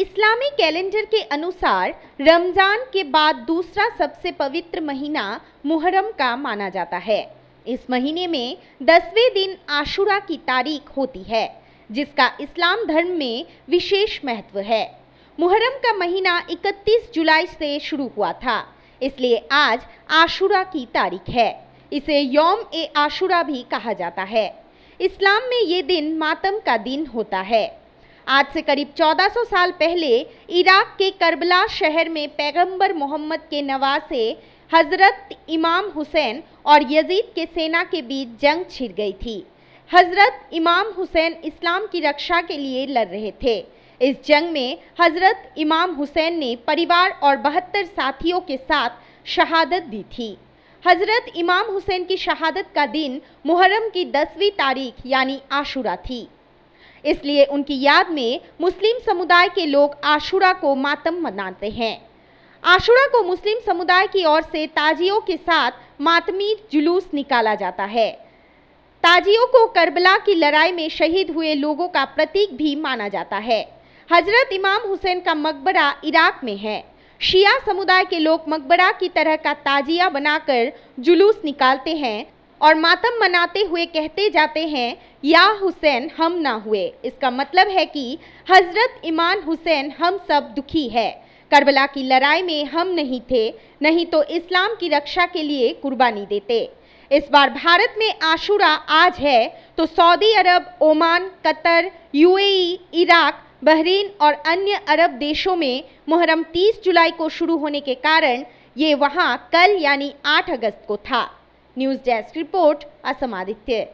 इस्लामी calendar के अनुसार रमज़ान के बाद दूसरा सबसे पवित्र महीना मुहर्रम का माना जाता है इस महीने में दसवें दिन आशुरा की तारीख होती है जिसका इस्लाम धर्म में विशेष महत्व है मुहर्रम का महीना 31 जुलाई से शुरू हुआ था इसलिए आज आशुरा की तारीख है इसे यौम ए आशुरा भी कहा जाता है इस्लाम में ये दिन मातम का दिन होता है आज से करीब 1400 साल पहले इराक के करबला शहर में पैगंबर मोहम्मद के नवासे हज़रत इमाम हुसैन और यजीद के सेना के बीच जंग छिड़ गई थी हज़रत इमाम हुसैन इस्लाम की रक्षा के लिए लड़ रहे थे इस जंग में हज़रत इमाम हुसैन ने परिवार और बहत्तर साथियों के साथ शहादत दी थी हज़रत इमाम हुसैन की शहादत का दिन मुहर्रम की दसवीं तारीख यानी आशुरा थी इसलिए उनकी याद में मुस्लिम समुदाय के लोग आशुरा को मातम मनाते हैं आशुरा को मुस्लिम समुदाय की ओर से ताजियों के साथ मातमी जुलूस निकाला जाता है ताजियों को करबला की लड़ाई में शहीद हुए लोगों का प्रतीक भी माना जाता है हजरत इमाम हुसैन का मकबरा इराक में है शिया समुदाय के लोग मकबरा की तरह का ताजिया बनाकर जुलूस निकालते हैं और मातम मनाते हुए कहते जाते हैं या हुसैन हम ना हुए इसका मतलब है कि हज़रत ईमान हुसैन हम सब दुखी है करबला की लड़ाई में हम नहीं थे नहीं तो इस्लाम की रक्षा के लिए कुर्बानी देते इस बार भारत में आशूरा आज है तो Saudi Arabia Oman Qatar UAE, Iraq Bahrain और अन्य अरब देशों में मुहर्रम 30 जुलाई को शुरू होने के कारण ये वहाँ कल यानी 8 अगस्त को था news desk report Assam Aditya